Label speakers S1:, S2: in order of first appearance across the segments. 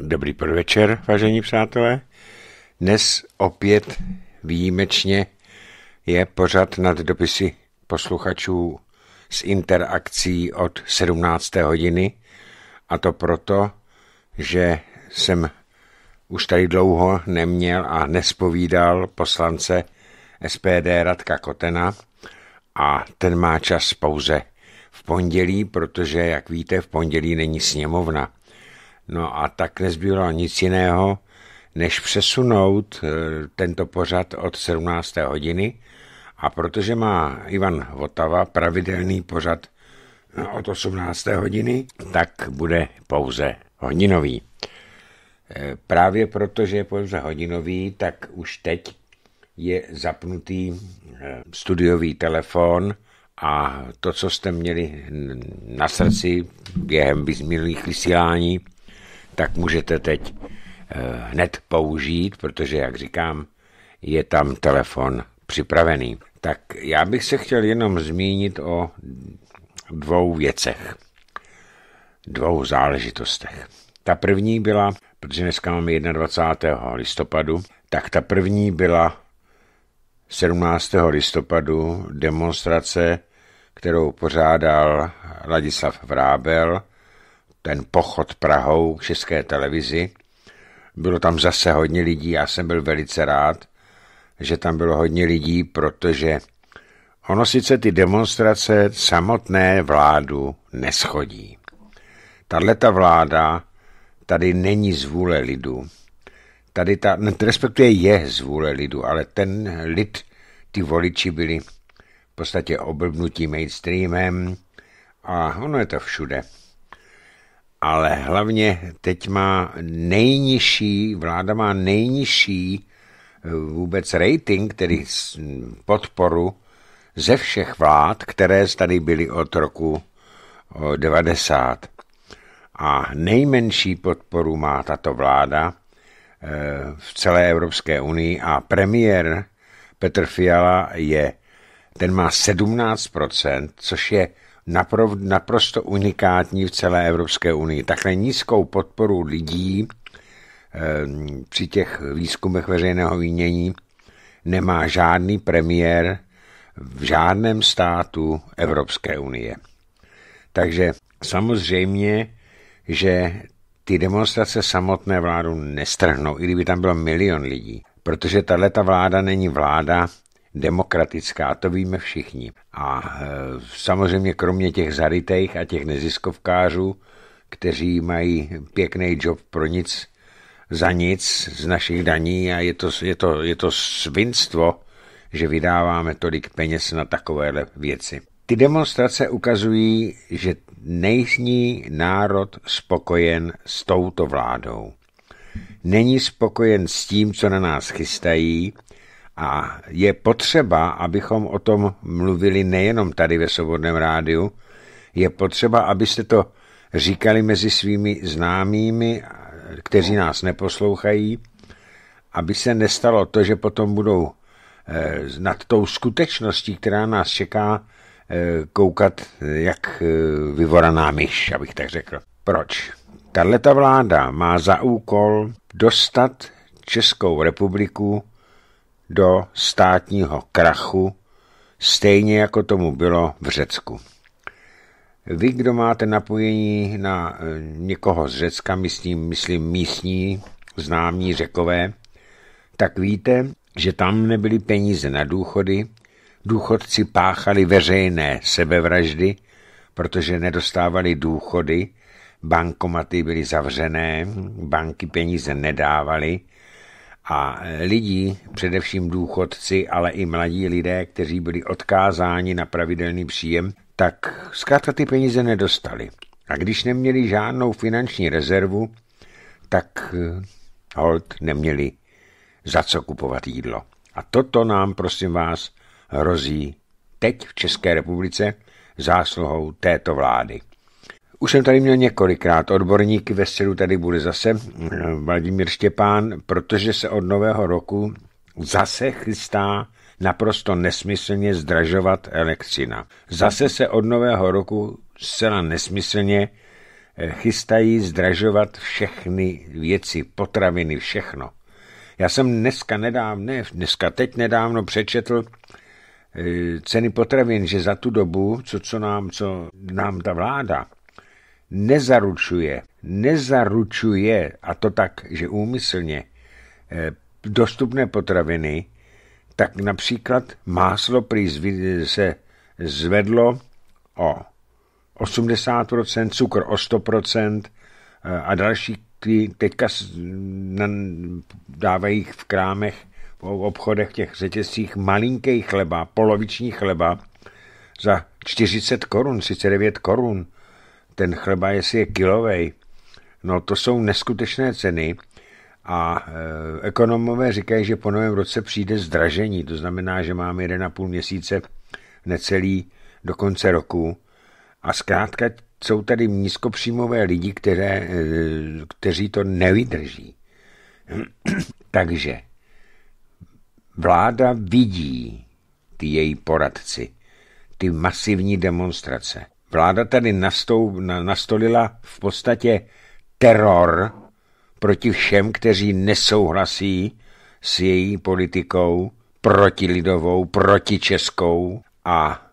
S1: Dobrý podvečer, vážení přátelé. Dnes opět výjimečně je pořad nad dopisy posluchačů s interakcí od 17. hodiny a to proto, že jsem už tady dlouho neměl a nespovídal poslance SPD Radka Kotena a ten má čas pouze v pondělí, protože, jak víte, v pondělí není sněmovna. No a tak nezbylo nic jiného, než přesunout e, tento pořad od 17. hodiny. A protože má Ivan Votava pravidelný pořad e, od 18. hodiny, tak bude pouze hodinový. E, právě protože je pouze hodinový, tak už teď je zapnutý studiový telefon a to, co jste měli na srdci během minulých vysílání, tak můžete teď eh, hned použít, protože, jak říkám, je tam telefon připravený. Tak já bych se chtěl jenom zmínit o dvou věcech, dvou záležitostech. Ta první byla, protože dneska máme 21. listopadu, tak ta první byla 17. listopadu demonstrace, kterou pořádal Ladislav Vrábel ten pochod Prahou k české televizi. Bylo tam zase hodně lidí, já jsem byl velice rád, že tam bylo hodně lidí, protože ono sice ty demonstrace samotné vládu neschodí. Tato vláda tady není z vůle lidu. Tady ta, respektuje je z vůle lidu, ale ten lid, ty voliči byli v podstatě oblbnutí mainstreamem a ono je to všude ale hlavně teď má nejnižší, vláda má nejnižší eh, vůbec rating, tedy podporu ze všech vlád, které tady byly od roku 90. Eh, a nejmenší podporu má tato vláda eh, v celé Evropské unii a premiér Petr Fiala je, ten má 17%, což je naprosto unikátní v celé Evropské unii. Takhle nízkou podporu lidí ehm, při těch výzkumech veřejného mínění nemá žádný premiér v žádném státu Evropské unie. Takže samozřejmě, že ty demonstrace samotné vládu nestrhnou, i kdyby tam byl milion lidí, protože tahle ta vláda není vláda demokratická, to víme všichni. A e, samozřejmě kromě těch zarytejch a těch neziskovkářů, kteří mají pěkný job pro nic, za nic z našich daní a je to, je to, je to svinstvo, že vydáváme tolik peněz na takovéhle věci. Ty demonstrace ukazují, že nejsní národ spokojen s touto vládou. Není spokojen s tím, co na nás chystají a je potřeba, abychom o tom mluvili nejenom tady ve Svobodném rádiu, je potřeba, abyste to říkali mezi svými známými, kteří nás neposlouchají, aby se nestalo to, že potom budou eh, nad tou skutečností, která nás čeká, eh, koukat eh, jak vyvoraná myš, abych tak řekl. Proč? Tato vláda má za úkol dostat Českou republiku do státního krachu, stejně jako tomu bylo v Řecku. Vy, kdo máte napojení na e, někoho z Řecka, myslím, myslím místní, známí řekové, tak víte, že tam nebyly peníze na důchody, důchodci páchali veřejné sebevraždy, protože nedostávali důchody, bankomaty byly zavřené, banky peníze nedávaly, a lidi, především důchodci, ale i mladí lidé, kteří byli odkázáni na pravidelný příjem, tak zkrátka ty peníze nedostali. A když neměli žádnou finanční rezervu, tak eh, hold neměli za co kupovat jídlo. A toto nám, prosím vás, hrozí teď v České republice zásluhou této vlády. Už jsem tady měl několikrát odborníky ve středu, tady bude zase Vladimír Štěpán, protože se od nového roku zase chystá naprosto nesmyslně zdražovat elektřina. Zase se od nového roku zcela nesmyslně eh, chystají zdražovat všechny věci, potraviny, všechno. Já jsem dneska nedávno, ne, dneska teď nedávno přečetl eh, ceny potravin, že za tu dobu, co, co, nám, co nám ta vláda nezaručuje, nezaručuje, a to tak, že úmyslně, eh, dostupné potraviny, tak například máslo prý se zvedlo o 80%, cukr o 100% eh, a další teďka dávají v krámech, v obchodech těch řetězcích malinký chleba, poloviční chleba za 40 korun, 39 korun ten chleba, jestli je kilovej, no to jsou neskutečné ceny a e, ekonomové říkají, že po novém roce přijde zdražení, to znamená, že máme 1,5 měsíce necelý do konce roku a zkrátka jsou tady nízkopříjmové lidi, které, e, kteří to nevydrží. Takže vláda vidí ty její poradci, ty masivní demonstrace. Vláda tady nastou, nastolila v podstatě teror proti všem, kteří nesouhlasí s její politikou protilidovou, protičeskou a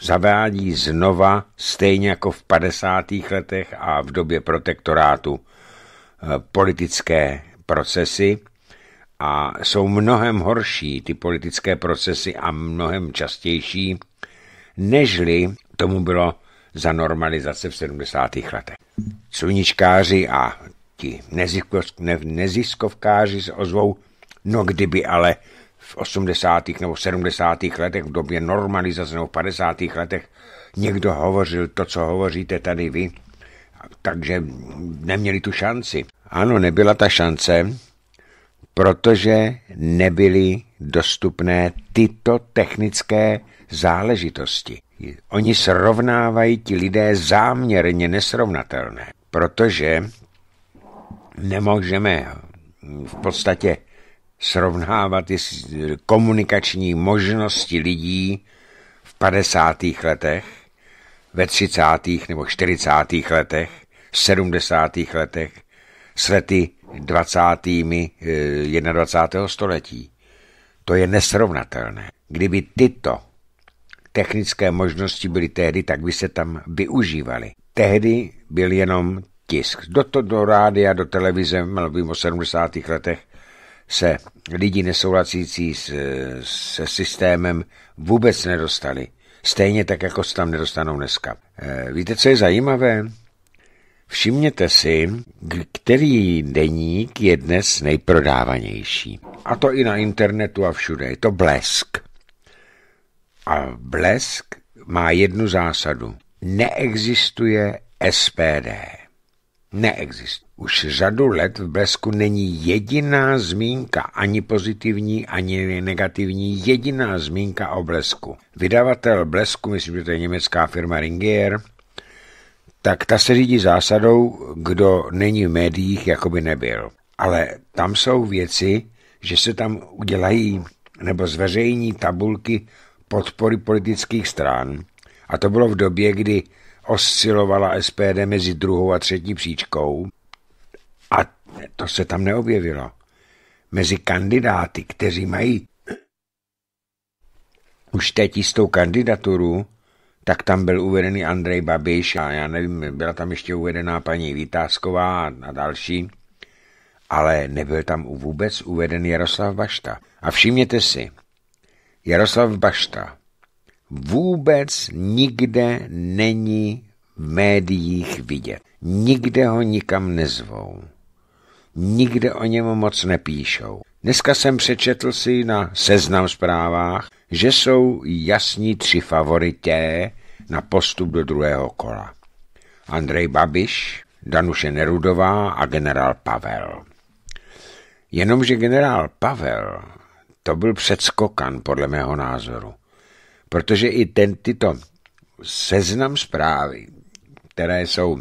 S1: zavádí znova, stejně jako v 50. letech a v době protektorátu, eh, politické procesy a jsou mnohem horší ty politické procesy a mnohem častější, nežli tomu bylo za normalizace v 70. letech. Sluníčkáři a ti neziskovkáři se ozvou, no kdyby ale v 80. nebo 70. letech, v době normalizace nebo v 50. letech někdo hovořil to, co hovoříte tady vy, takže neměli tu šanci. Ano, nebyla ta šance, protože nebyly dostupné tyto technické záležitosti. Oni srovnávají ti lidé záměrně nesrovnatelné, protože nemůžeme v podstatě srovnávat komunikační možnosti lidí v 50. letech, ve 30. nebo 40. letech, 70. letech s lety 20. 21. století. To je nesrovnatelné. Kdyby tyto technické možnosti byly tehdy, tak by se tam využívaly. Tehdy byl jenom tisk. Do, to, do rádia, do televize, mluvím o 70. letech, se lidi nesouhlasící se, se systémem vůbec nedostali. Stejně tak, jako se tam nedostanou dneska. E, víte, co je zajímavé? Všimněte si, který deník je dnes nejprodávanější. A to i na internetu a všude. Je to blesk. A Blesk má jednu zásadu. Neexistuje SPD. Neexistuje. Už řadu let v Blesku není jediná zmínka, ani pozitivní, ani negativní, jediná zmínka o Blesku. Vydavatel Blesku, myslím, že to je německá firma Ringier, tak ta se řídí zásadou, kdo není v médiích, jako by nebyl. Ale tam jsou věci, že se tam udělají nebo zveřejní tabulky podpory politických stran, a to bylo v době, kdy oscilovala SPD mezi druhou a třetí příčkou, a to se tam neobjevilo. Mezi kandidáty, kteří mají už teď jistou kandidaturu, tak tam byl uvedený Andrej Babiš a já nevím, byla tam ještě uvedená paní Vításková a další, ale nebyl tam vůbec uveden Jaroslav Bašta. A všimněte si, Jaroslav Bašta. Vůbec nikde není v médiích vidět. Nikde ho nikam nezvou. Nikde o něm moc nepíšou. Dneska jsem přečetl si na seznam zprávách, že jsou jasní tři favorité na postup do druhého kola. Andrej Babiš, Danuše Nerudová a generál Pavel. Jenomže generál Pavel to byl předskokan, podle mého názoru. Protože i ten, tyto seznam zprávy, které jsou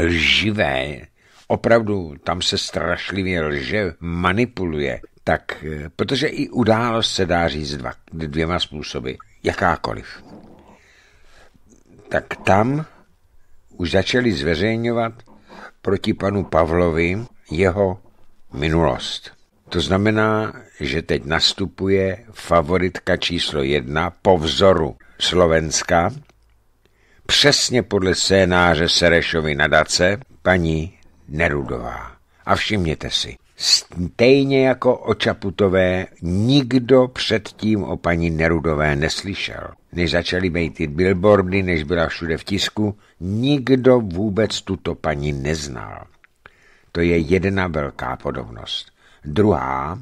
S1: lživé, opravdu tam se strašlivě lže, manipuluje, tak, eh, protože i událost se dá říct dva, dvěma způsoby, jakákoliv. Tak tam už začali zveřejňovat proti panu Pavlovi jeho minulost. To znamená, že teď nastupuje favoritka číslo jedna po vzoru Slovenska, přesně podle scénáře Serešovy nadace, paní Nerudová. A všimněte si, stejně jako o Čaputové nikdo předtím o paní Nerudové neslyšel. Než začaly být ty billboardy, než byla všude v tisku, nikdo vůbec tuto paní neznal. To je jedna velká podobnost. Druhá,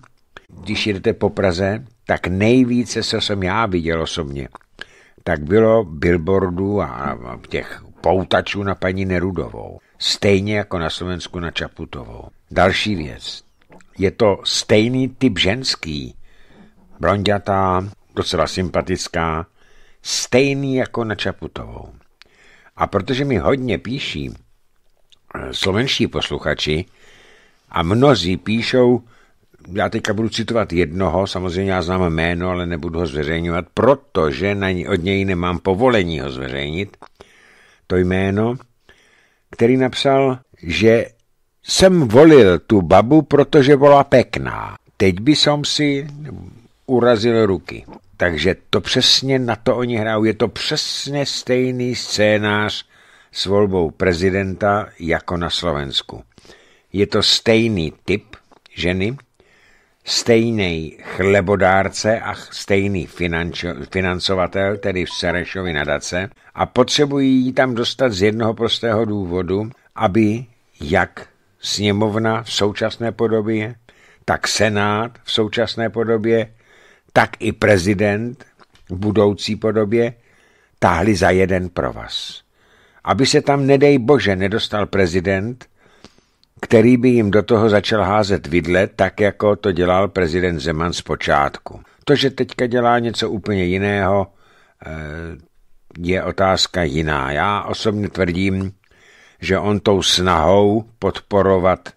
S1: když jdete po Praze, tak nejvíce, co jsem já viděl osobně, tak bylo billboardů a těch poutačů na paní Nerudovou. Stejně jako na Slovensku na Čaputovou. Další věc. Je to stejný typ ženský. Blondětá, docela sympatická. Stejný jako na Čaputovou. A protože mi hodně píší eh, slovenští posluchači a mnozí píšou, já teďka budu citovat jednoho, samozřejmě já znám jméno, ale nebudu ho zveřejňovat, protože na, od něj nemám povolení ho zveřejnit, to jméno, který napsal, že jsem volil tu babu, protože byla pekná. Teď by som si urazil ruky. Takže to přesně na to oni hrajou. Je to přesně stejný scénář s volbou prezidenta jako na Slovensku. Je to stejný typ ženy, stejný chlebodárce a stejný finančo, financovatel, tedy v Serešovi nadace, a potřebují ji tam dostat z jednoho prostého důvodu, aby jak sněmovna v současné podobě, tak senát v současné podobě, tak i prezident v budoucí podobě táhli za jeden provaz. Aby se tam, nedej bože, nedostal prezident, který by jim do toho začal házet vidle, tak jako to dělal prezident Zeman zpočátku. To, že teďka dělá něco úplně jiného, eh, je otázka jiná. Já osobně tvrdím, že on tou snahou podporovat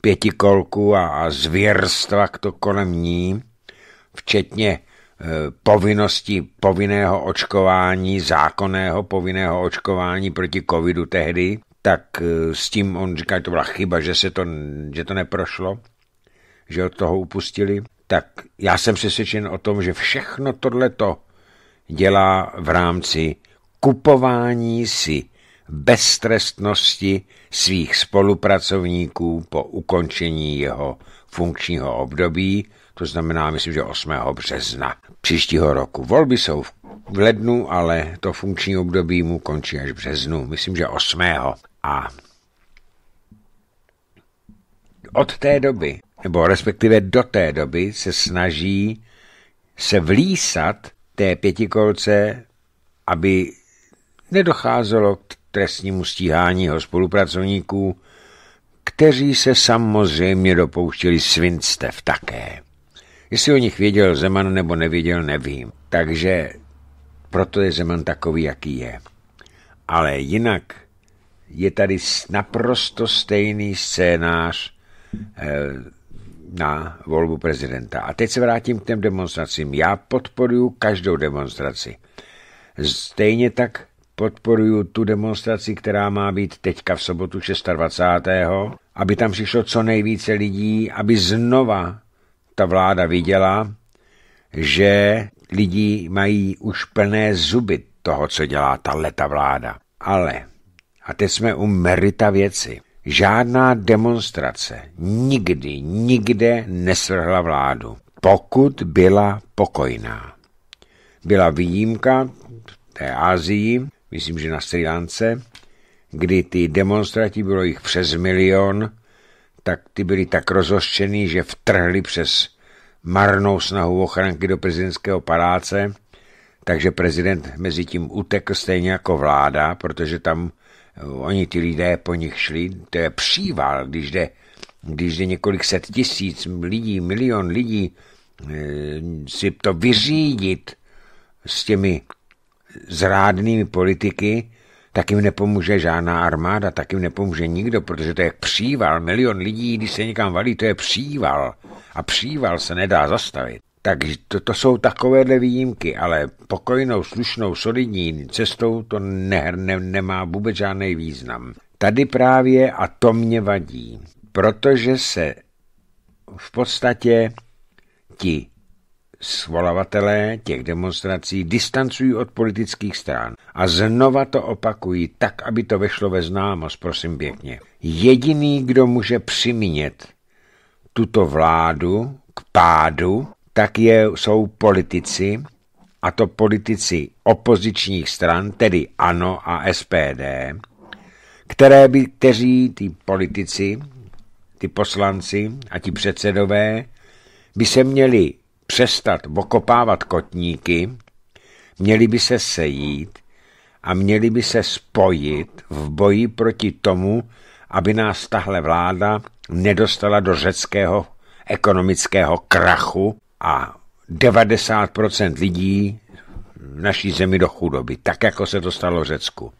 S1: pětikolku a, a k to kolem ní, včetně eh, povinnosti povinného očkování, zákonného povinného očkování proti covidu tehdy, tak eh, s tím on říká, že to byla chyba, že, se to, že to neprošlo, že od toho upustili, tak já jsem přesvědčen o tom, že všechno tohleto dělá v rámci kupování si beztrestnosti svých spolupracovníků po ukončení jeho funkčního období, to znamená, myslím, že 8. března příštího roku. Volby jsou v lednu, ale to funkční období mu končí až v březnu, myslím, že 8. A od té doby, nebo respektive do té doby, se snaží se vlísat té pětikolce, aby nedocházelo k trestnímu stíhání jeho spolupracovníků, kteří se samozřejmě dopouštěli svinstev také. Jestli o nich věděl Zeman nebo nevěděl, nevím. Takže proto je Zeman takový, jaký je. Ale jinak je tady naprosto stejný scénář eh, na volbu prezidenta. A teď se vrátím k těm demonstracím. Já podporuji každou demonstraci. Stejně tak podporuji tu demonstraci, která má být teďka v sobotu 26. aby tam přišlo co nejvíce lidí, aby znova ta vláda viděla, že lidi mají už plné zuby toho, co dělá ta leta vláda. Ale a teď jsme u merita věci. Žádná demonstrace nikdy, nikde nesvrhla vládu, pokud byla pokojná. Byla výjimka v té Ázii, myslím, že na Sri Lance, kdy ty demonstrati, bylo jich přes milion, tak ty byli tak rozoštěný, že vtrhli přes marnou snahu ochranky do prezidentského paláce, takže prezident mezi tím utekl stejně jako vláda, protože tam Oni ty lidé po nich šli, to je příval, když jde, když jde několik set tisíc lidí, milion lidí, eh, si to vyřídit s těmi zrádnými politiky, tak jim nepomůže žádná armáda, tak jim nepomůže nikdo, protože to je příval. Milion lidí, když se někam valí, to je příval. A příval se nedá zastavit. Takže to, to jsou takovéhle výjimky, ale pokojnou, slušnou, solidní cestou to ne, ne, nemá vůbec žádný význam. Tady právě, a to mě vadí, protože se v podstatě ti svolavatelé těch demonstrací distancují od politických stran. A znova to opakují tak, aby to vešlo ve známost, prosím pěkně. Jediný, kdo může přimět tuto vládu k pádu, tak je, jsou politici, a to politici opozičních stran, tedy ANO a SPD, které by, kteří ty politici, ty poslanci a ti předsedové by se měli přestat okopávat kotníky, měli by se sejít a měli by se spojit v boji proti tomu, aby nás tahle vláda nedostala do řeckého ekonomického krachu, a 90% lidí v naší zemi do chudoby, tak jako se to stalo v Řecku.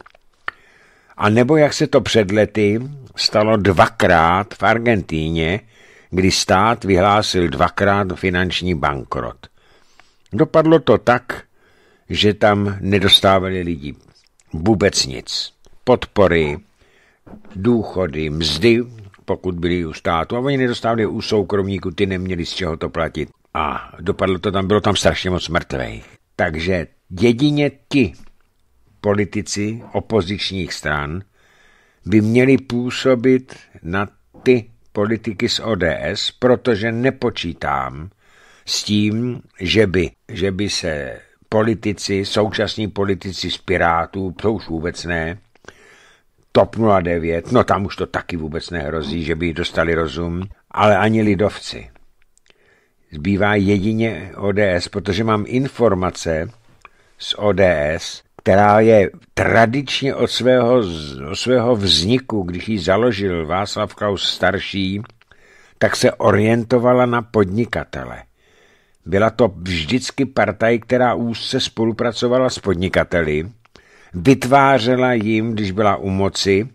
S1: A nebo jak se to před lety stalo dvakrát v Argentíně, kdy stát vyhlásil dvakrát finanční bankrot. Dopadlo to tak, že tam nedostávali lidi vůbec nic. Podpory, důchody, mzdy, pokud byli u státu, a oni nedostávali u soukromníků, ty neměli z čeho to platit a dopadlo to tam, bylo tam strašně moc mrtvých. Takže jedině ti politici opozičních stran by měli působit na ty politiky z ODS, protože nepočítám s tím, že by, že by se politici, současní politici z Pirátů, to už vůbec ne, TOP 09, no tam už to taky vůbec nehrozí, že by dostali rozum, ale ani lidovci zbývá jedině ODS, protože mám informace z ODS, která je tradičně od svého, od svého vzniku, když ji založil Václav Klaus starší, tak se orientovala na podnikatele. Byla to vždycky partaj, která úzce spolupracovala s podnikateli, vytvářela jim, když byla u moci,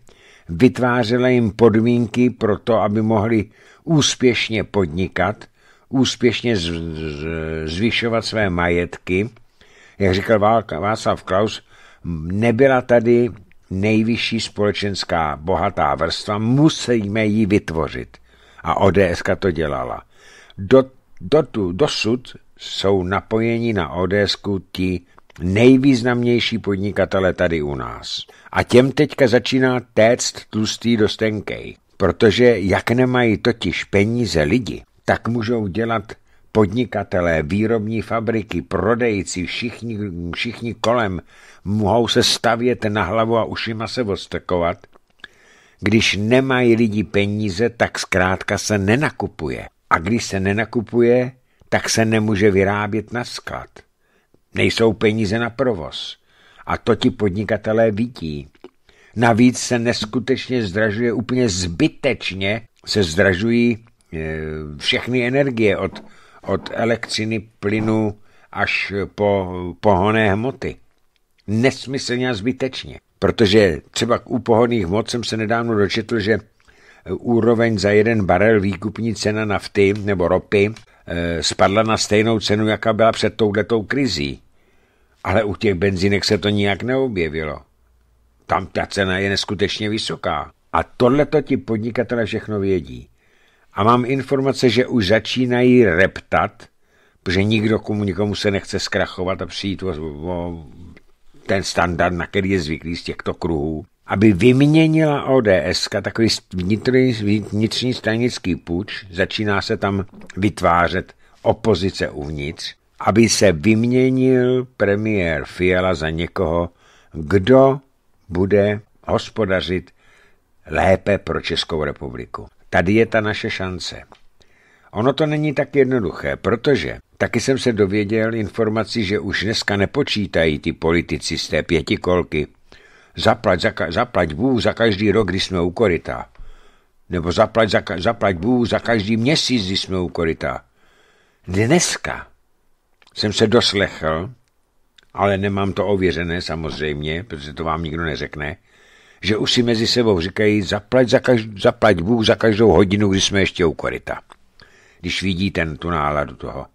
S1: vytvářela jim podmínky pro to, aby mohli úspěšně podnikat – úspěšně zvyšovat své majetky. Jak říkal Václav Klaus, nebyla tady nejvyšší společenská bohatá vrstva, musíme ji vytvořit. A ODS to dělala. Do, do do, dosud jsou napojeni na ODS ti nejvýznamnější podnikatele tady u nás. A těm teďka začíná téct tlustý do stenkej, protože jak nemají totiž peníze lidi, tak můžou dělat podnikatelé, výrobní fabriky, prodejci, všichni, všichni kolem mohou se stavět na hlavu a ušima se odstrkovat. Když nemají lidi peníze, tak zkrátka se nenakupuje. A když se nenakupuje, tak se nemůže vyrábět na sklad. Nejsou peníze na provoz. A to ti podnikatelé vidí. Navíc se neskutečně zdražuje, úplně zbytečně se zdražují Eh, všechny energie od, od elektřiny, plynu až po pohonné hmoty. Nesmyslně a zbytečně. Protože třeba u pohoných hmot jsem se nedávno dočetl, že úroveň za jeden barel výkupní cena nafty nebo ropy eh, spadla na stejnou cenu, jaká byla před touhletou krizí. Ale u těch benzínek se to nijak neobjevilo. Tam ta cena je neskutečně vysoká. A tohle to ti podnikatele všechno vědí a mám informace, že už začínají reptat, protože nikdo komu nikomu se nechce zkrachovat a přijít o, o ten standard, na který je zvyklý z těchto kruhů, aby vyměnila ODS takový vnitřní, vnitřní stranický půjč, začíná se tam vytvářet opozice uvnitř, aby se vyměnil premiér Fiala za někoho, kdo bude hospodařit lépe pro Českou republiku. Tady je ta naše šance. Ono to není tak jednoduché, protože taky jsem se dověděl informací, že už dneska nepočítají ty politici z té pětikolky. Zaplať, za, zaplať Bůh za každý rok, kdy jsme u koryta. Nebo zaplať, za, zaplať Bůh za každý měsíc, kdy jsme u koryta. Dneska jsem se doslechl, ale nemám to ověřené samozřejmě, protože to vám nikdo neřekne, že už si mezi sebou říkají zaplať, za každ- zaplať Bůh za každou hodinu, kdy jsme ještě u koryta. Když vidí ten tu náladu toho.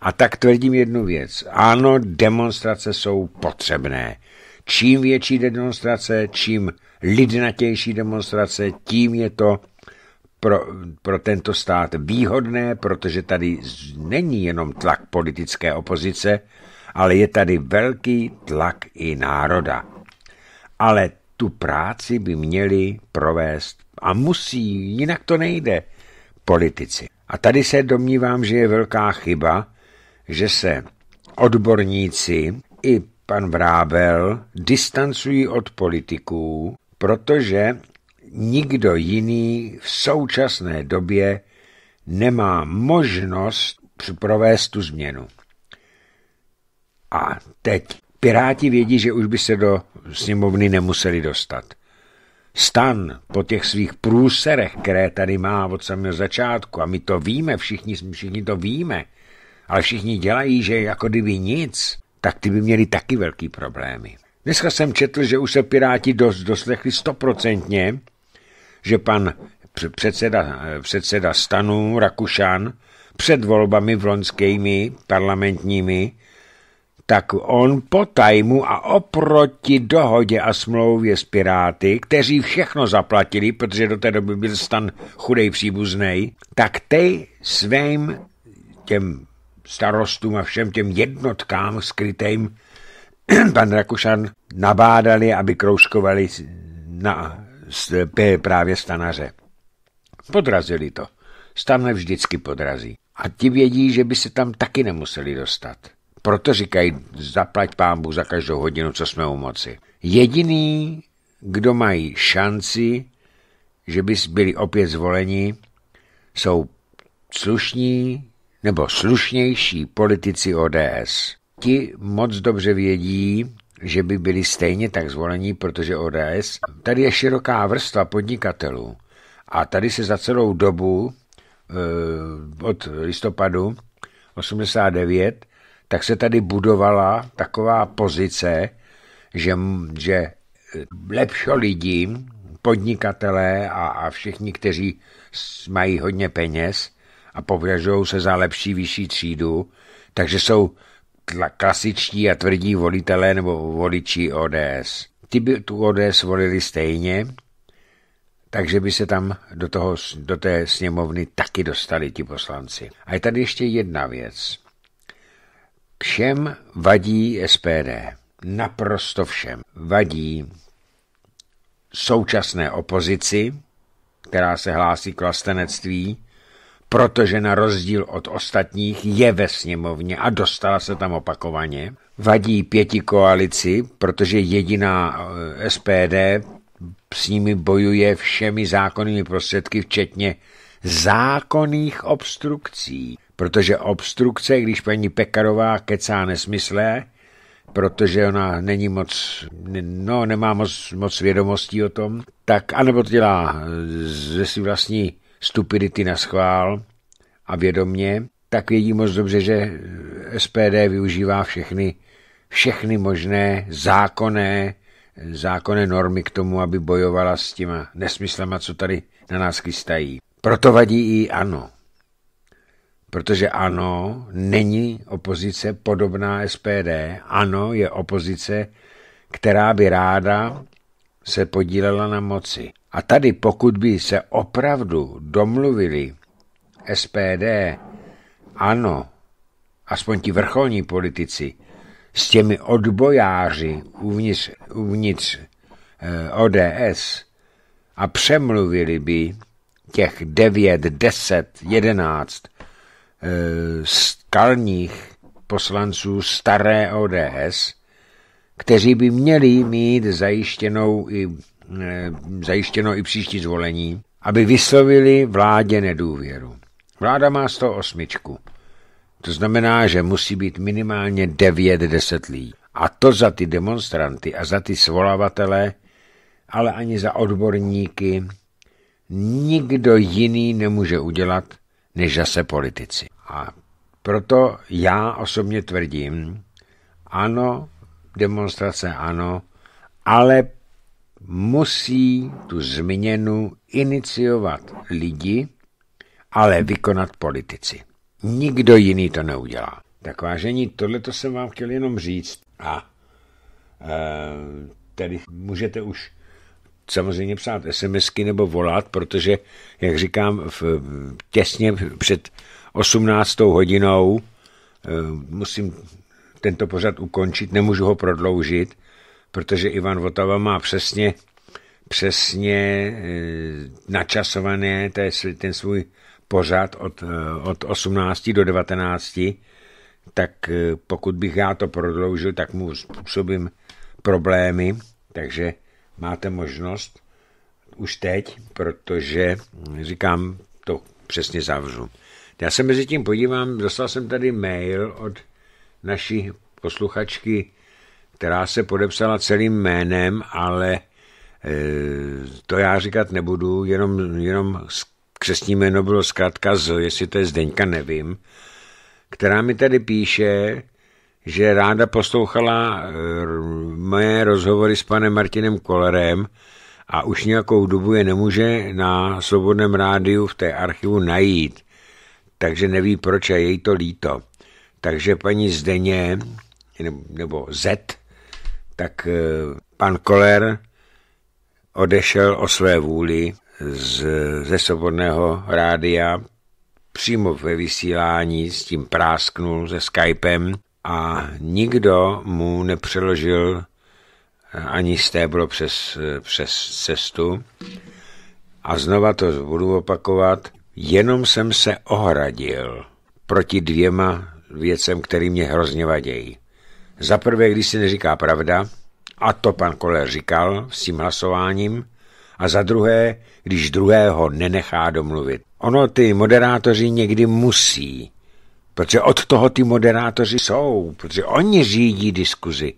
S1: A tak tvrdím jednu věc. Ano, demonstrace jsou potřebné. Čím větší demonstrace, čím lidnatější demonstrace, tím je to pro, pro tento stát výhodné, protože tady není jenom tlak politické opozice, ale je tady velký tlak i národa. Ale tu práci by měli provést a musí, jinak to nejde, politici. A tady se domnívám, že je velká chyba, že se odborníci i pan Vrábel distancují od politiků, protože nikdo jiný v současné době nemá možnost provést tu změnu. A teď Piráti vědí, že už by se do sněmovny nemuseli dostat. Stan po těch svých průserech, které tady má od samého začátku, a my to víme, všichni, všichni to víme, ale všichni dělají, že jako kdyby nic, tak ty by měli taky velký problémy. Dneska jsem četl, že už se Piráti dost, doslechli stoprocentně, že pan předseda, předseda stanu Rakušan před volbami v loňskými parlamentními tak on po tajmu a oproti dohodě a smlouvě s Piráty, kteří všechno zaplatili, protože do té doby byl stan chudej příbuznej, tak ty svým těm starostům a všem těm jednotkám skrytým pan Rakušan nabádali, aby kroužkovali na právě stanaře. Podrazili to. Stan vždycky podrazí. A ti vědí, že by se tam taky nemuseli dostat. Proto říkají, zaplať pámbu za každou hodinu, co jsme u moci. Jediný, kdo mají šanci, že by byli opět zvoleni, jsou slušní nebo slušnější politici ODS. Ti moc dobře vědí, že by byli stejně tak zvolení, protože ODS, tady je široká vrstva podnikatelů a tady se za celou dobu eh, od listopadu 89 tak se tady budovala taková pozice, že, že e, lepšo lidi, podnikatelé a, a všichni, kteří mají hodně peněz a považují se za lepší, vyšší třídu, takže jsou tla, klasičtí a tvrdí volitelé nebo voliči ODS. Ty by tu ODS volili stejně, takže by se tam do, toho, do té sněmovny taky dostali ti poslanci. A je tady ještě jedna věc. Všem vadí SPD. Naprosto všem. Vadí současné opozici, která se hlásí k vlastenectví, protože na rozdíl od ostatních je ve sněmovně a dostala se tam opakovaně. Vadí pěti koalici, protože jediná eh, SPD s nimi bojuje všemi zákonnými prostředky, včetně zákonných obstrukcí protože obstrukce, když paní Pekarová kecá nesmyslé, protože ona není moc, no nemá moc, moc vědomostí o tom, tak anebo to dělá ze si vlastní stupidity na schvál a vědomně, tak vědí moc dobře, že SPD využívá všechny, všechny možné zákonné, zákonné normy k tomu, aby bojovala s těma nesmyslema, co tady na nás chystají. Proto vadí i ano. Protože ano, není opozice podobná SPD. Ano, je opozice, která by ráda se podílela na moci. A tady, pokud by se opravdu domluvili SPD, ano, aspoň ti vrcholní politici, s těmi odbojáři uvnitř, uvnitř eh, ODS a přemluvili by těch 9, 10, 11 skalních eh, poslanců staré ODS, kteří by měli mít zajištěnou i, eh, zajištěno i příští zvolení, aby vyslovili vládě nedůvěru. Vláda má 108. To znamená, že musí být minimálně 9-10 lidí. A to za ty demonstranty a za ty svolavatele, ale ani za odborníky, nikdo jiný nemůže udělat, než zase politici. A proto já osobně tvrdím, ano, demonstrace ano, ale musí tu změnu iniciovat lidi, ale vykonat politici. Nikdo jiný to neudělá. Tak vážení, tohle jsem vám chtěl jenom říct a e, tedy můžete už samozřejmě psát SMSky nebo volat, protože, jak říkám, v, těsně před 18. hodinou eh, musím tento pořad ukončit, nemůžu ho prodloužit, protože Ivan Votava má přesně přesně eh, načasované ten svůj pořad od, eh, od 18 do 19, tak pokud bych já to prodloužil, tak mu způsobím problémy, takže máte možnost už teď, protože říkám, to přesně zavřu. Já se mezi tím podívám, dostal jsem tady mail od naší posluchačky, která se podepsala celým jménem, ale e, to já říkat nebudu, jenom, jenom křesní jméno bylo zkrátka Z, jestli to je Zdeňka, nevím, která mi tady píše, že ráda poslouchala eh, moje rozhovory s panem Martinem Kolerem a už nějakou dobu je nemůže na Svobodném rádiu v té archivu najít. Takže neví proč a jej to líto. Takže paní Zdeně, nebo Z, tak eh, pan Koler odešel o své vůli z, ze Svobodného rádia přímo ve vysílání, s tím prásknul se Skypem a nikdo mu nepřeložil eh, ani stéblo přes, eh, přes cestu. A znova to budu opakovat, jenom jsem se ohradil proti dvěma věcem, které mě hrozně vadějí. Za prvé, když se neříká pravda, a to pan Kole říkal s tím hlasováním, a za druhé, když druhého nenechá domluvit. Ono ty moderátoři někdy musí Protože od toho ty moderátoři jsou, protože oni řídí diskuzi.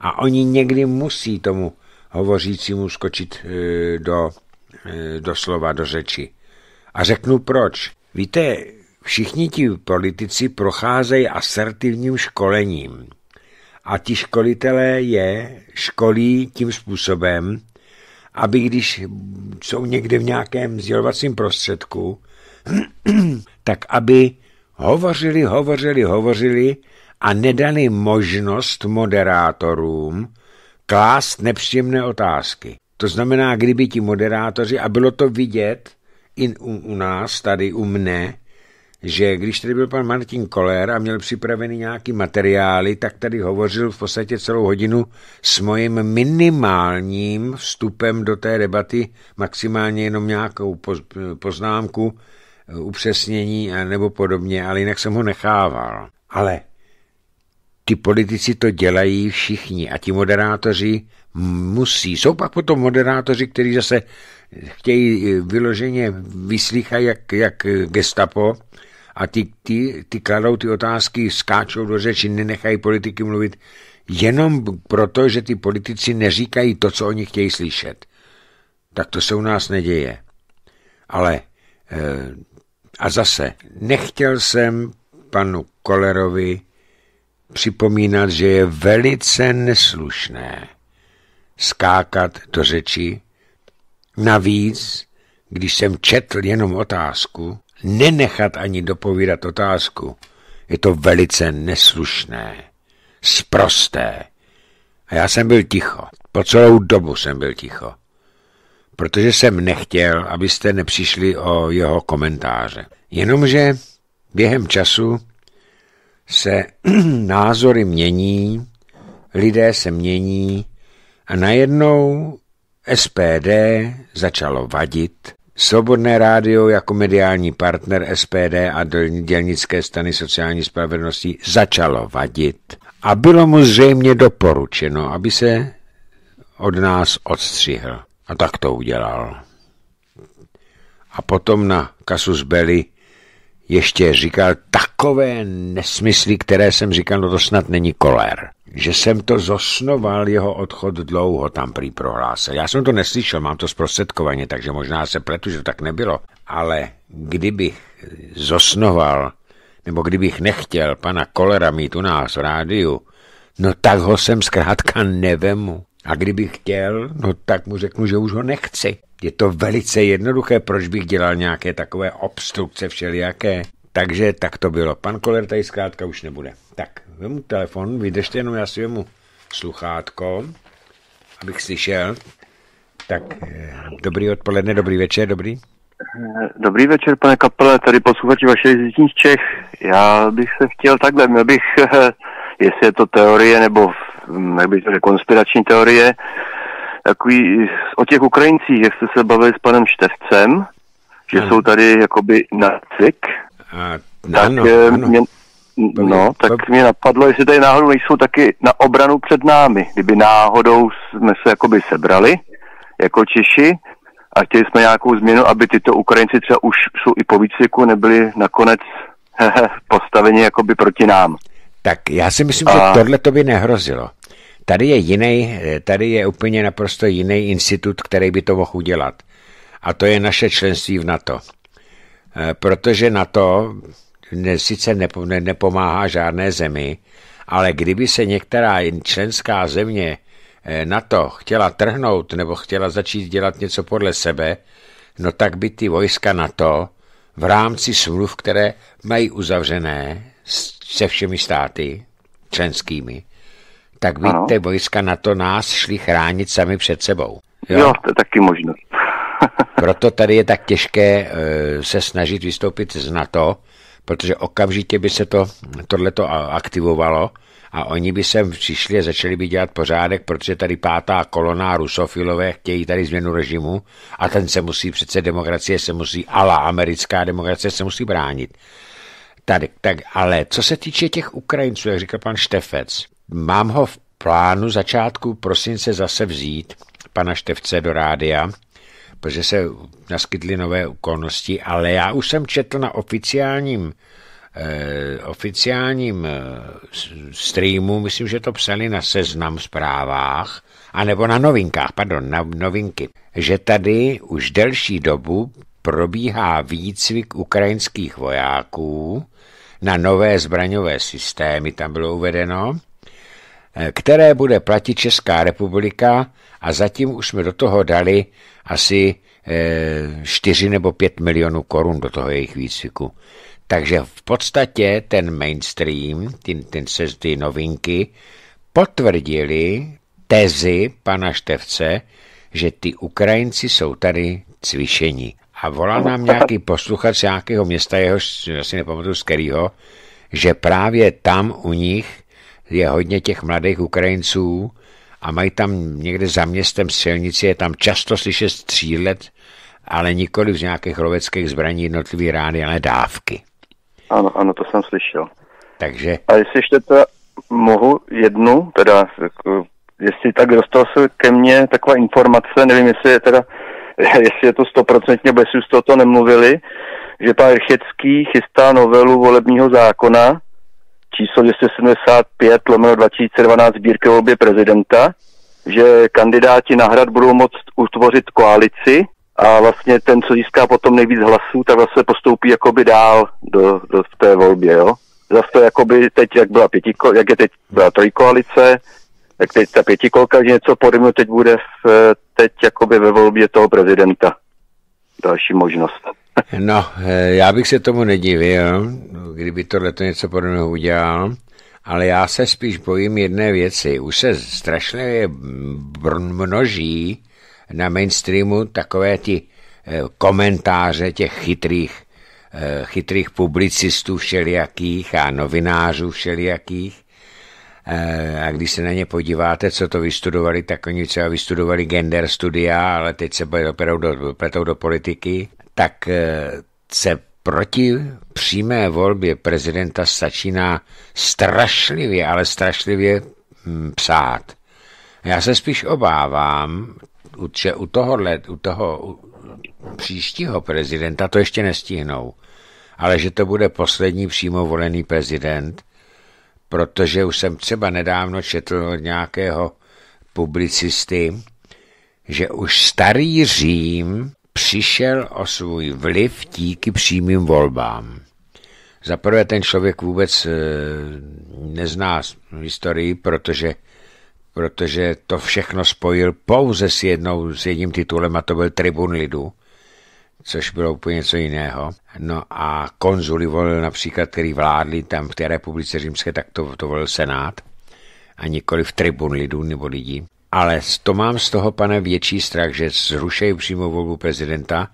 S1: A oni někdy musí tomu hovořícímu skočit e, do, e, do slova, do řeči. A řeknu proč. Víte, všichni ti politici procházejí asertivním školením. A ti školitelé je školí tím způsobem, aby když jsou někde v nějakém vzdělovacím prostředku, tak aby Hovořili, hovořili, hovořili a nedali možnost moderátorům klást nepříjemné otázky. To znamená, kdyby ti moderátoři, a bylo to vidět i u, u nás, tady u mne, že když tady byl pan Martin Koller a měl připraveny nějaký materiály, tak tady hovořil v podstatě celou hodinu s mojím minimálním vstupem do té debaty, maximálně jenom nějakou poznámku, Eh, upřesnění eh, nebo podobně, ale jinak jsem ho nechával. Ale ty politici to dělají všichni a ti moderátoři musí. Jsou pak potom moderátoři, kteří zase chtějí eh, vyloženě vyslýchat jak, jak gestapo a ty, ty, ty kladou ty otázky, skáčou do řeči, nenechají politiky mluvit jenom proto, že ty politici neříkají to, co oni chtějí slyšet. Tak to se u nás neděje. Ale a zase, nechtěl jsem panu Kolerovi připomínat, že je velice neslušné skákat do řeči. Navíc, když jsem četl jenom otázku, nenechat ani dopovídat otázku, je to velice neslušné, sprosté. A já jsem byl ticho. Po celou dobu jsem byl ticho protože jsem nechtěl, abyste nepřišli o jeho komentáře. Jenomže během času se názory mění, lidé se mění a najednou SPD začalo vadit. Svobodné rádio jako mediální partner SPD a dělnické stany sociální spravedlnosti začalo vadit a bylo mu zřejmě doporučeno, aby se od nás odstřihl. A tak to udělal. A potom na kasus Belli ještě říkal takové nesmysly, které jsem říkal, no to snad není kolér. Že jsem to zosnoval, jeho odchod dlouho tam prý prohlásil. Já jsem to neslyšel, mám to zprostředkovaně, takže možná se pletu, že to tak nebylo. Ale kdybych zosnoval, nebo kdybych nechtěl pana kolera mít u nás v rádiu, no tak ho sem zkrátka nevemu. A kdybych chtěl, no tak mu řeknu, že už ho nechci. Je to velice jednoduché, proč bych dělal nějaké takové obstrukce všelijaké. Takže tak to bylo. Pan Koler tady zkrátka už nebude. Tak, vemu telefon, vydržte jenom já si vemu sluchátko, abych slyšel. Tak, eh, dobrý odpoledne, dobrý večer, dobrý.
S2: Eh, dobrý večer, pane Kapele, tady posluchači vaše z Čech. Já bych se chtěl takhle, měl bych, jestli je to teorie nebo jak bych řekl, konspirační teorie, takový o těch Ukrajincích, jak jste se bavili s panem Števcem, že ano. jsou tady jakoby nacik, A, tak ano, eh, ano. Mě, No, tak mě napadlo, jestli tady náhodou nejsou taky na obranu před námi. Kdyby náhodou jsme se jakoby sebrali, jako Češi, a chtěli jsme nějakou změnu, aby tyto Ukrajinci třeba už jsou i po výcviku, nebyli nakonec postaveni jakoby proti nám.
S1: Tak já si myslím, a... že tohle to by nehrozilo. Tady je jiný, tady je úplně naprosto jiný institut, který by to mohl udělat. A to je naše členství v NATO. Eh, protože NATO sice nepomáhá žádné zemi, ale kdyby se některá členská země eh, na to chtěla trhnout nebo chtěla začít dělat něco podle sebe, no tak by ty vojska na to v rámci smluv, které mají uzavřené s se všemi státy členskými, tak by ano. ty vojska na to nás šli chránit sami před sebou. Jo, jo to je taky možnost. Proto tady je tak těžké eh, se snažit vystoupit z NATO, protože okamžitě by se to, tohleto aktivovalo a oni by sem přišli a začali by dělat pořádek, protože tady pátá kolona rusofilové chtějí tady změnu režimu a ten se musí přece demokracie, se musí, ala americká demokracie se musí bránit. Tady, tak, ale co se týče těch Ukrajinců, jak říkal pan Štefec, mám ho v plánu začátku prosince zase vzít pana Števce do rádia, protože se naskytly nové okolnosti, ale já už jsem četl na oficiálním eh, oficiálním eh, streamu, myslím, že to psali na seznam zprávách, anebo na novinkách, pardon, na novinky, že tady už delší dobu probíhá výcvik ukrajinských vojáků na nové zbraňové systémy, tam bylo uvedeno, eh, které bude platit Česká republika a zatím už jsme do toho dali asi 4 eh, nebo 5 milionů korun do toho jejich výcviku. Takže v podstatě ten mainstream, ty, ty, ty novinky, potvrdili tezi pana Števce, že ty Ukrajinci jsou tady cvišení a volal nám nějaký posluchač nějakého města, jehož si nepamatuju z kterého, že právě tam u nich je hodně těch mladých Ukrajinců a mají tam někde za městem silnici, je tam často slyšet střílet, ale nikoli z nějakých loveckých zbraní jednotlivý rány, ale dávky. Ano, ano, to jsem slyšel. Takže...
S2: A jestli ještě to mohu jednu, teda jako, jestli tak dostal se ke mně taková informace, nevím, jestli je teda jestli je to stoprocentně bez to, to nemluvili, že pan Rychecký chystá novelu volebního zákona číslo 275 lomeno 2012 sbírky volbě prezidenta, že kandidáti na hrad budou moct utvořit koalici a vlastně ten, co získá potom nejvíc hlasů, tak vlastně postoupí jakoby dál do, do té volbě, jo. Zase to jakoby teď, jak byla pětiko, jak je teď byla trojkoalice, tak teď ta pětikolka, že něco podobného teď bude v, eh, teď jakoby ve volbě toho prezidenta. Další možnost.
S1: no, eh, já bych se tomu nedivil, kdyby tohle to něco podobného udělal, ale já se spíš bojím jedné věci. Už se strašně množí na mainstreamu takové ty eh, komentáře těch chytrých, chytrých publicistů všelijakých a novinářů všelijakých, Eh, a když se na ně podíváte, co to vystudovali, tak oni třeba vystudovali gender studia, ale teď se opravdu do, pletou do politiky, tak eh, se proti přímé volbě prezidenta začíná strašlivě, ale strašlivě hm, psát. Já se spíš obávám, že u tohohle, u toho u příštího prezidenta to ještě nestihnou, ale že to bude poslední přímo volený prezident, protože už jsem třeba nedávno četl od nějakého publicisty, že už starý Řím přišel o svůj vliv díky přímým volbám. Za prvé ten člověk vůbec e, nezná historii, protože, protože to všechno spojil pouze s, jednou, s jedním titulem a to byl Tribun lidu což bylo úplně něco jiného. No a konzuly volil například, který vládli tam v té republice římské, tak to, to volil senát a nikoli v tribun lidů nebo lidí. Ale to mám z toho, pane, větší strach, že zrušejí přímo volbu prezidenta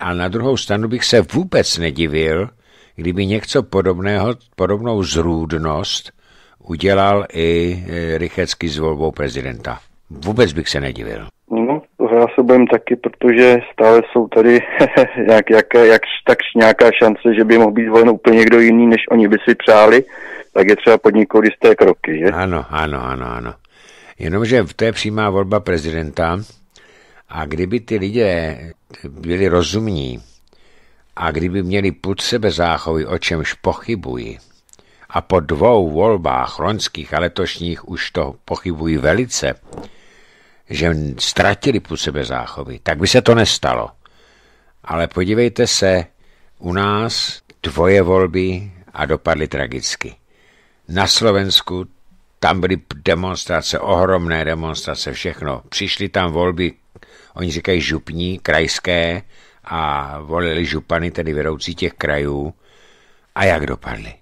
S1: a na druhou stranu bych se vůbec nedivil, kdyby něco podobného, podobnou zrůdnost udělal i e, Rychecky s volbou prezidenta. Vůbec bych se nedivil
S2: zásobem taky, protože stále jsou tady nějak, jak, jak, tak nějaká šance, že by mohl být zvolen úplně někdo jiný, než oni by si přáli, tak je
S1: třeba podniknout jisté kroky. Že? Ano, ano, ano, ano. Jenomže to je přímá volba prezidenta a kdyby ty lidé byli rozumní a kdyby měli pod sebe záchovy, o čemž pochybují, a po dvou volbách ronských a letošních už to pochybují velice, že ztratili po sebe záchovy. Tak by se to nestalo. Ale podívejte se, u nás dvoje volby a dopadly tragicky. Na Slovensku tam byly demonstrace, ohromné demonstrace, všechno. Přišly tam volby, oni říkají župní, krajské a volili župany, tedy vedoucí těch krajů. A jak dopadly?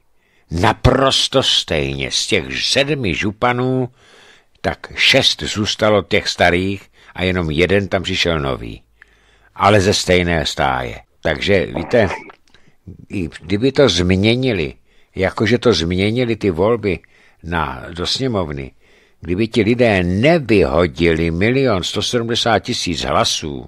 S1: Naprosto stejně. Z těch sedmi županů tak šest zůstalo těch starých a jenom jeden tam přišel nový. Ale ze stejné stáje. Takže víte, kdyby to změnili, jakože to změnili ty volby na, do sněmovny, kdyby ti lidé nevyhodili milion 170 tisíc hlasů,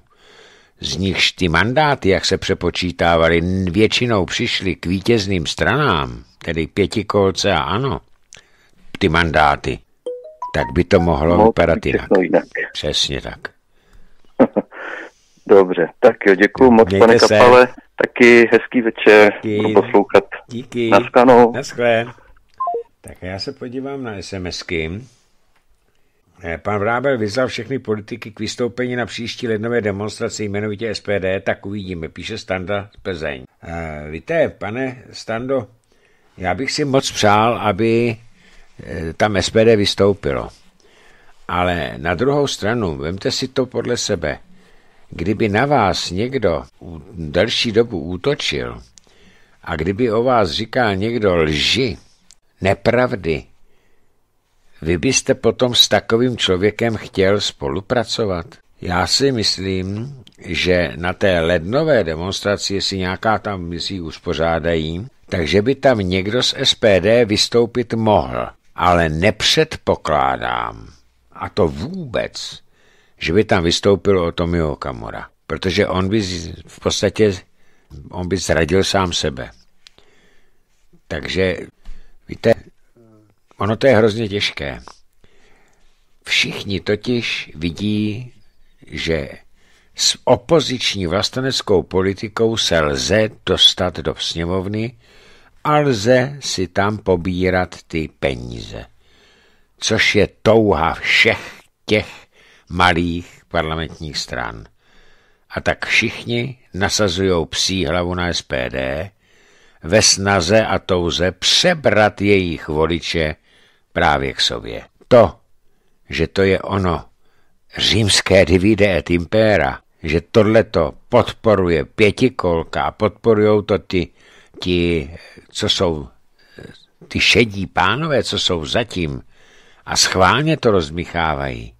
S1: z nichž ty mandáty, jak se přepočítávali, většinou přišly k vítězným stranám, tedy pětikolce a ano, ty mandáty, tak by to mohlo Mohl no, vypadat jinak. jinak. Přesně tak. Dobře, tak jo, děkuji moc, Mějte pane se. Kapale. Taky hezký večer, Díky. budu poslouchat. Díky. Naschledanou. Naschle. Tak já se podívám na SMSky. Eh, pan Vrábel vyzval všechny politiky k vystoupení na příští lednové demonstraci jmenovitě SPD, tak uvidíme, píše Standa z Plzeň. Eh, víte, pane Stando, já bych si moc přál, aby Eh, tam SPD vystoupilo. Ale na druhou stranu, vemte si to podle sebe, kdyby na vás někdo delší dobu útočil a kdyby o vás říkal někdo lži, nepravdy, vy byste potom s takovým člověkem chtěl spolupracovat? Já si myslím, že na té lednové demonstraci, si nějaká tam misí uspořádají, takže by tam někdo z SPD vystoupit mohl ale nepředpokládám, a to vůbec, že by tam vystoupil o Tomio Kamora, protože on by v podstatě on by zradil sám sebe. Takže, víte, ono to je hrozně těžké. Všichni totiž vidí, že s opoziční vlasteneckou politikou se lze dostat do sněmovny a lze si tam pobírat ty peníze, což je touha všech těch malých parlamentních stran. A tak všichni nasazují psí hlavu na SPD ve snaze a touze přebrat jejich voliče právě k sobě. To, že to je ono římské divide et impera, že tohleto podporuje pětikolka a podporujou to ty ti, co jsou ty šedí pánové, co jsou zatím a schválně to rozmíchávají,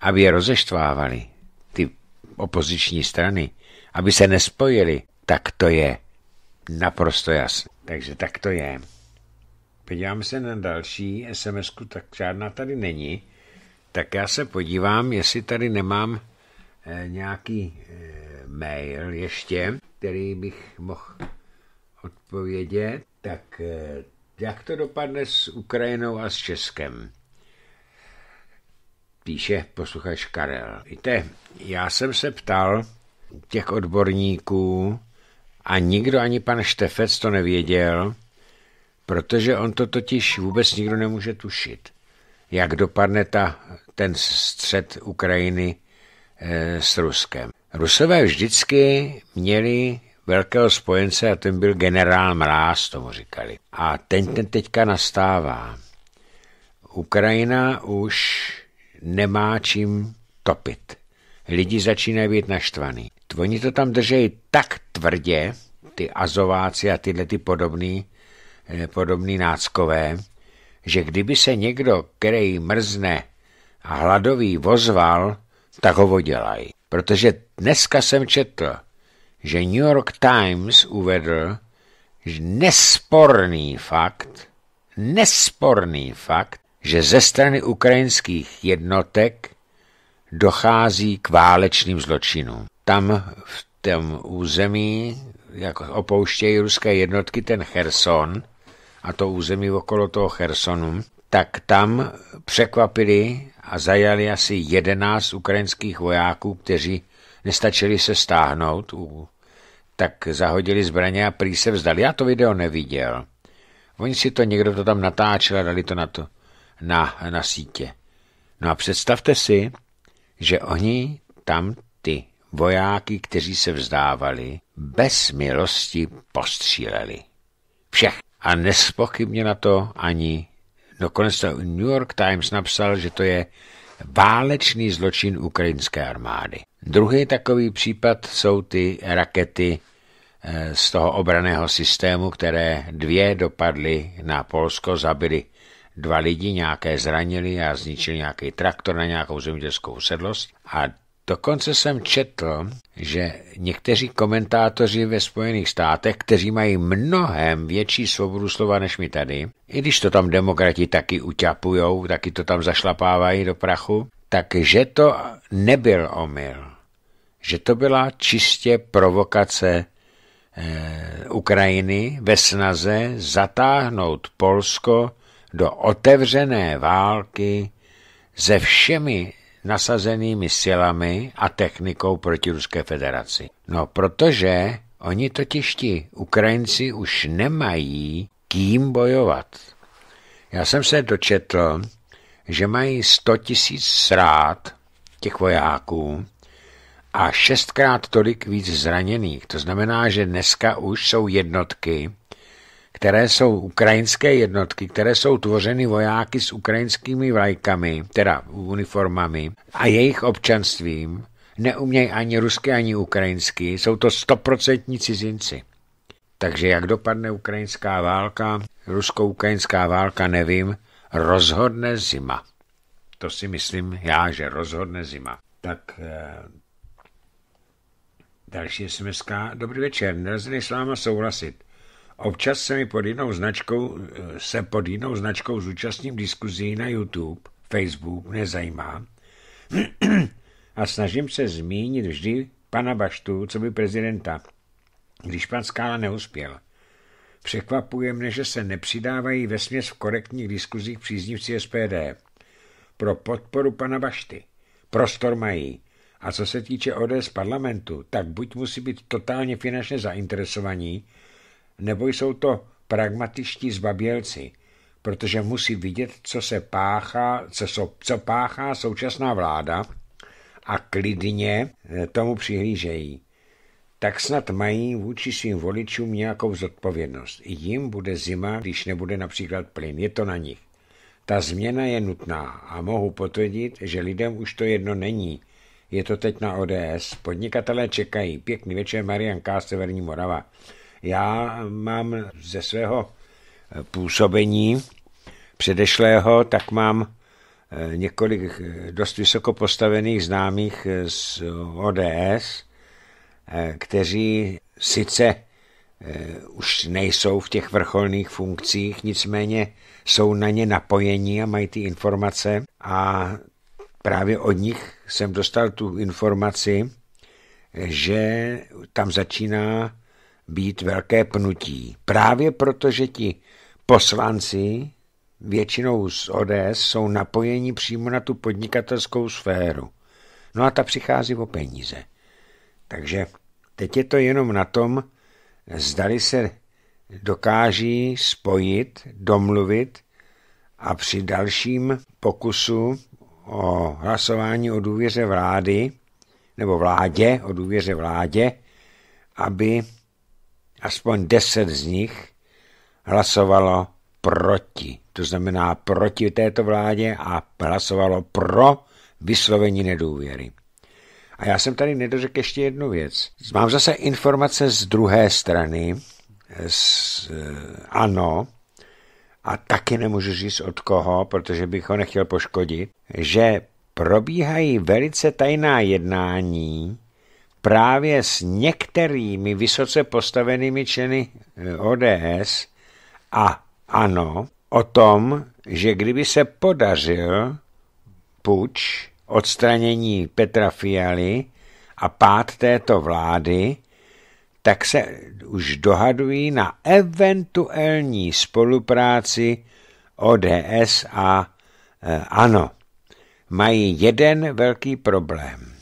S1: aby je rozeštvávali, ty opoziční strany, aby se nespojili, tak to je naprosto jasné. Takže tak to je. Podívám se na další sms tak žádná tady není. Tak já se podívám, jestli tady nemám eh, nějaký eh, mail ještě, který bych mohl odpovědět. Tak eh, jak to dopadne s Ukrajinou a s Českem? Píše posluchač Karel. Víte, já jsem se ptal těch odborníků a nikdo, ani pan Štefec to nevěděl, protože on to totiž vůbec nikdo nemůže tušit. Jak dopadne ta, ten střed Ukrajiny e, s Ruskem. Rusové vždycky měli velkého spojence a ten byl generál Mráz, tomu říkali. A ten, ten teďka nastává. Ukrajina už nemá čím topit. Lidi začínají být naštvaný. Oni to tam držejí tak tvrdě, ty azováci a tyhle ty podobný, eh, podobný náckové, že kdyby se někdo, který mrzne a hladový, vozval, tak ho vodělají. Protože dneska jsem četl, že New York Times uvedl že nesporný fakt, nesporný fakt, že ze strany ukrajinských jednotek dochází k válečným zločinům. Tam v tom území jako opouštějí ruské jednotky ten Cherson a to území okolo toho Chersonu, tak tam překvapili a zajali asi 11 ukrajinských vojáků, kteří nestačili se stáhnout, tak zahodili zbraně a prý se vzdali. Já to video neviděl. Oni si to, někdo to tam natáčel a dali to na, to, na, na sítě. No a představte si, že oni tam ty vojáky, kteří se vzdávali, bez milosti postříleli. Všech. A nespochybně na to ani. Dokonce to New York Times napsal, že to je válečný zločin ukrajinské armády. Druhý takový případ jsou ty rakety eh, z toho obraného systému, které dvě dopadly na Polsko, zabili dva lidi, nějaké zranili a zničili nějaký traktor na nějakou zemědělskou sedlost. A dokonce jsem četl, že někteří komentátoři ve Spojených státech, kteří mají mnohem větší svobodu slova než my tady, i když to tam demokrati taky uťapujou, taky to tam zašlapávají do prachu, takže to nebyl omyl, že to byla čistě provokace eh, Ukrajiny ve snaze zatáhnout Polsko do otevřené války se všemi nasazenými silami a technikou proti Ruské federaci. No, protože oni totiž ti Ukrajinci už nemají kým bojovat. Já jsem se dočetl, že mají 100 tisíc srát těch vojáků a šestkrát tolik víc zraněných. To znamená, že dneska už jsou jednotky, které jsou ukrajinské jednotky, které jsou tvořeny vojáky s ukrajinskými vlajkami, teda uniformami a jejich občanstvím, neumějí ani rusky, ani ukrajinsky, jsou to stoprocentní cizinci. Takže jak dopadne ukrajinská válka, rusko-ukrajinská válka, nevím, rozhodne zima. To si myslím já, že rozhodne zima. Tak e, další sms -ka. Dobrý večer, nelze než s váma souhlasit. Občas se mi pod jinou značkou, eh, se pod jinou značkou zúčastním diskuzí na YouTube, Facebook, nezajímá. A snažím se zmínit vždy pana Baštu, co by prezidenta, když pan Skála neuspěl. Překvapuje mne, že se nepřidávají ve směs v korektních diskuzích příznivci SPD. Pro podporu pana Bašty. Prostor mají. A co se týče ODS parlamentu, tak buď musí být totálně finančně zainteresovaní, nebo jsou to pragmatičtí zbabělci, protože musí vidět, co se páchá, co, so, co páchá současná vláda a klidně eh, tomu přihlížejí tak snad mají vůči svým voličům nějakou zodpovědnost. I jim bude zima, když nebude například plyn. Je to na nich. Ta změna je nutná a mohu potvrdit, že lidem už to jedno není. Je to teď na ODS. Podnikatelé čekají. Pěkný večer, Marian K. Severní Morava. Já mám ze svého eh, působení předešlého, tak mám eh, několik eh, dost vysoko postavených známých z ODS, Eh, kteří sice eh, už nejsou v těch vrcholných funkcích, nicméně jsou na ně napojení a mají ty informace a právě od nich jsem dostal tu informaci, že tam začíná být velké pnutí. Právě protože ti poslanci většinou z ODS jsou napojeni přímo na tu podnikatelskou sféru. No a ta přichází o peníze. Takže teď je to jenom na tom, zdali se dokáží spojit, domluvit a při dalším pokusu o hlasování o důvěře vlády nebo vládě, o důvěře vládě, aby aspoň deset z nich hlasovalo proti. To znamená proti této vládě a hlasovalo pro vyslovení nedůvěry. A já jsem tady nedořekl ještě jednu věc. Mám zase informace z druhé strany, z, eh, ano, a taky nemůžu říct od koho, protože bych ho nechtěl poškodit, že probíhají velice tajná jednání právě s některými vysoce postavenými členy eh, ODS a ano, o tom, že kdyby se podařil puč, odstranění Petra Fialy a pád této vlády, tak se už dohadují na eventuální spolupráci ODS a e, ANO. Mají jeden velký problém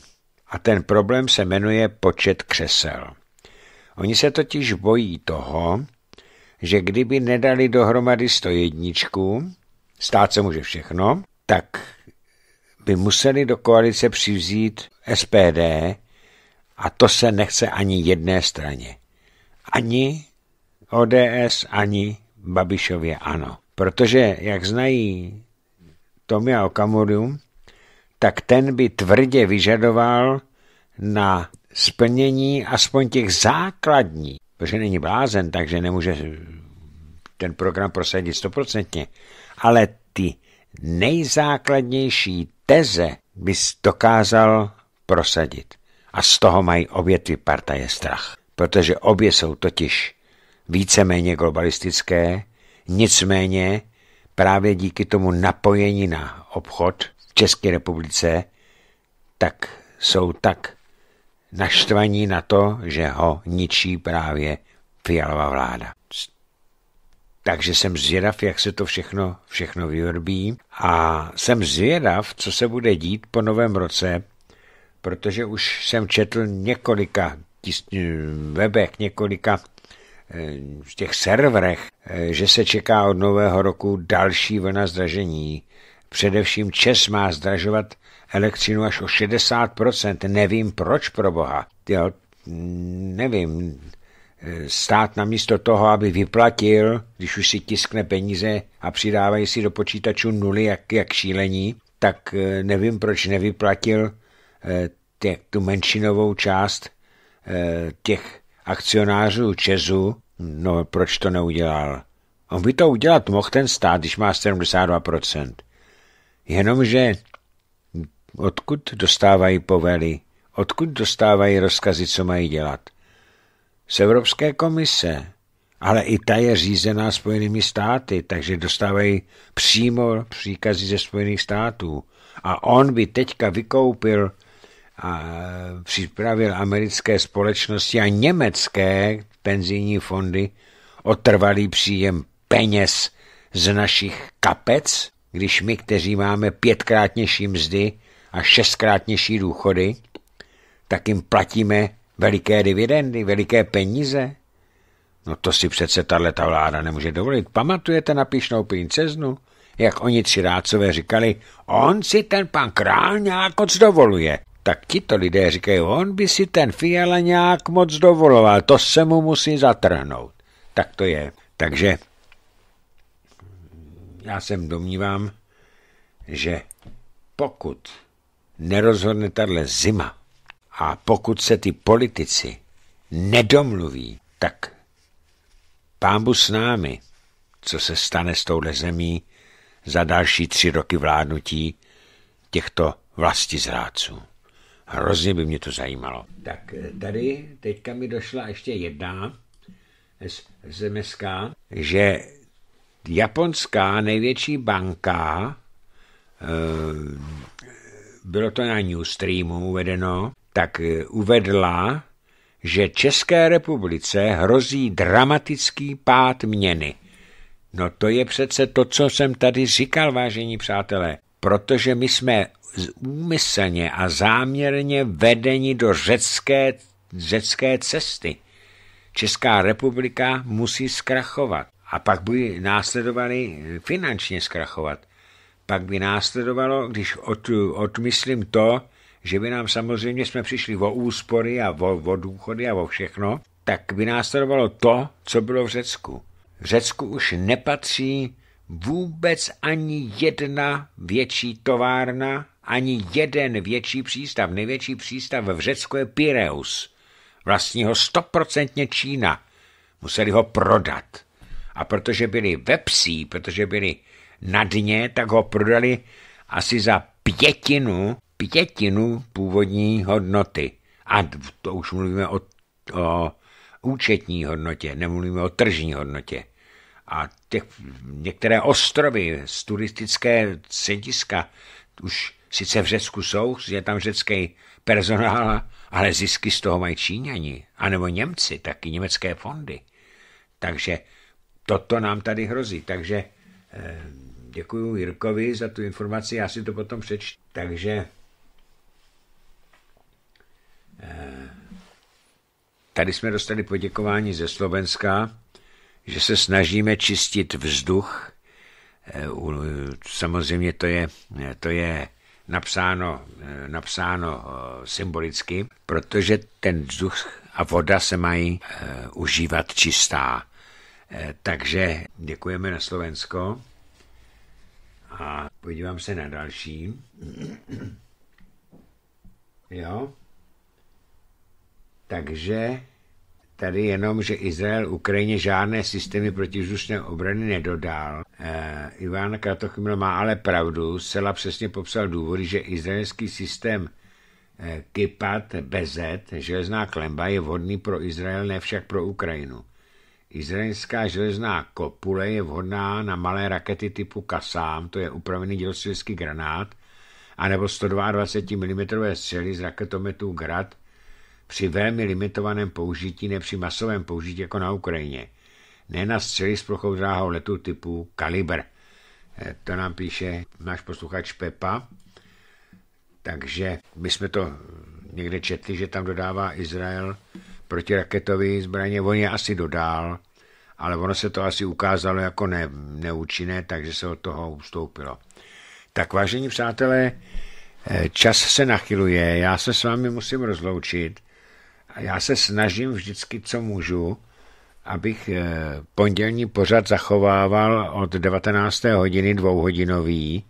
S1: a ten problém se jmenuje počet křesel. Oni se totiž bojí toho, že kdyby nedali dohromady 101, stát se může všechno, tak by museli do koalice přivzít SPD a to se nechce ani jedné straně. Ani ODS, ani Babišově ano. Protože, jak znají Tomia Okamuru, tak ten by tvrdě vyžadoval na splnění aspoň těch základní, protože není blázen, takže nemůže ten program prosadit stoprocentně, ale ty nejzákladnější teze bys dokázal prosadit. A z toho mají obě ty partaje strach. Protože obě jsou totiž víceméně globalistické, nicméně právě díky tomu napojení na obchod v České republice, tak jsou tak naštvaní na to, že ho ničí právě fialová vláda. Takže jsem zvědav, jak se to všechno, všechno vyvrbí a jsem zvědav, co se bude dít po novém roce, protože už jsem četl několika webek, několika eh, v těch serverech, eh, že se čeká od nového roku další vlna zdražení. Především Čes má zdražovat elektřinu až o 60%. Nevím proč pro boha. Jo, nevím. Eh, stát na místo toho, aby vyplatil, když už si tiskne peníze a přidávají si do počítaču nuly jak, jak šílení, tak eh, nevím, proč nevyplatil eh, tě, tu menšinovou část těch akcionářů Česu, no proč to neudělal? On by to udělat mohl ten stát, když má 72%. Jenomže odkud dostávají povely, odkud dostávají rozkazy, co mají dělat z Evropské komise, ale i ta je řízená Spojenými státy, takže dostávají přímo příkazy ze Spojených států. A on by teďka vykoupil a připravil americké společnosti a německé penzijní fondy o trvalý příjem peněz z našich kapec, když my, kteří máme pětkrát mzdy a šestkrát důchody, tak jim platíme Veliké dividendy, veliké peníze? No to si přece ta vláda nemůže dovolit. Pamatujete na píšnou princeznu? Jak oni tři rádcové říkali, on si ten pan král nějak moc dovoluje. Tak tito lidé říkají, on by si ten Fiala nějak moc dovoloval, to se mu musí zatrhnout. Tak to je. Takže já jsem domnívám, že pokud nerozhodne tahle zima, a pokud se ty politici nedomluví, tak pámbu s námi, co se stane s touhle zemí za další tři roky vládnutí těchto vlastizrádců. Hrozně by mě to zajímalo. Tak eh, tady teďka mi došla ještě jedna zemeská, že japonská největší banka, eh, bylo to na Newstreamu uvedeno, tak eh, uvedla, že České republice hrozí dramatický pád měny. No to je přece to, co jsem tady říkal, vážení přátelé, protože my jsme úmyslně a záměrně vedeni do řecké, řecké cesty. Česká republika musí zkrachovat a pak by následovali eh, finančně zkrachovat. Pak by následovalo, když od, odmyslím to, že by nám samozřejmě jsme přišli o úspory a o, o důchody a o všechno, tak by následovalo to, co bylo v Řecku. V Řecku už nepatří vůbec ani jedna větší továrna, ani jeden větší přístav. Největší přístav v Řecku je Pireus. Vlastní ho stoprocentně Čína. Museli ho prodat. A protože byli vepsí, protože byli na dně, tak ho prodali asi za pětinu pětinu původní hodnoty. A to už mluvíme o, o účetní hodnotě, nemluvíme o tržní hodnotě. A těch, některé ostrovy z turistické střediska už sice v Řecku jsou, je tam řecký personál, ale zisky z toho mají Číňani, anebo Němci, taky německé fondy. Takže toto nám tady hrozí. Takže eh, děkuji Jirkovi za tu informaci, já si to potom přečtu. Takže Tady jsme dostali poděkování ze Slovenska, že se snažíme čistit vzduch. Eh, samozřejmě to je, to je napsáno, eh, napsáno eh, symbolicky, protože ten vzduch a voda se mají užívat čistá. Takže děkujeme na Slovensko a podívám se na další. Jo. Takže tady jenom, že Izrael Ukrajině žádné systémy protivzdušné obrany nedodal. E, eh, Iván Kratochmil má ale pravdu, zcela přesně popsal důvody, že izraelský systém e, eh, Kipat BZ železná klemba, je vhodný pro Izrael, ne však pro Ukrajinu. Izraelská železná kopule je vhodná na malé rakety typu Kasám, to je upravený dělostřelský granát, anebo 122 mm střely z raketometů Grad při velmi limitovaném použití, ne při masovém použití jako na Ukrajině. Ne na střely s plochou dráhou letu typu Kalibr. Eh, to nám píše náš posluchač Pepa. Takže my jsme to někde četli, že tam dodává Izrael protiraketové zbraně. On je asi dodal, ale ono se to asi ukázalo jako ne, neúčinné, takže se od toho ustoupilo. Tak vážení přátelé, eh, čas se nachyluje, já se s vámi musím rozloučit, a já se snažím vždycky, co můžu, abych eh, pondělní pořad zachovával od 19. hodiny dvouhodinový,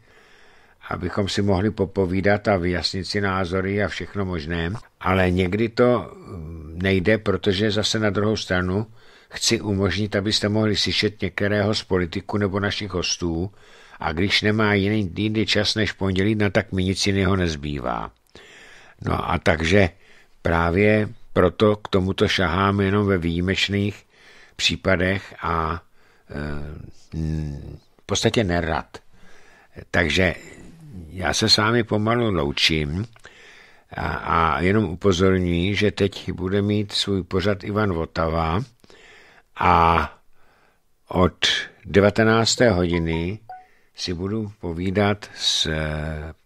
S1: abychom si mohli popovídat a vyjasnit si názory a všechno možné. Ale někdy to mm, nejde, protože zase na druhou stranu chci umožnit, abyste mohli slyšet některého z politiků nebo našich hostů a když nemá jiný, jiný čas než pondělí, no tak mi nic jiného nezbývá. No a takže právě proto k tomuto šaháme jenom ve výjimečných případech a e, v podstatě nerad. Takže já se s vámi pomalu loučím a, a jenom upozorňuji, že teď bude mít svůj pořad Ivan Votava a od 19. hodiny si budu povídat s e,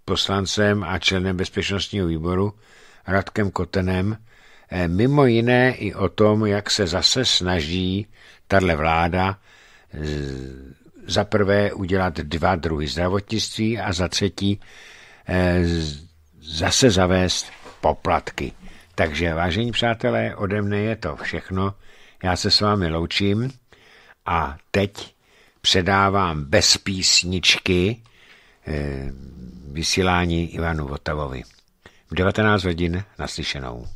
S1: poslancem a členem bezpečnostního výboru Radkem Kotenem Eh, mimo jiné i o tom, jak se zase snaží tahle vláda eh, za prvé udělat dva druhy zdravotnictví a za třetí eh, zase zavést poplatky. Takže vážení přátelé, ode mne je to všechno. Já se s vámi loučím a teď předávám bez písničky vysílání Ivanu Votavovi. V 19 hodin naslyšenou.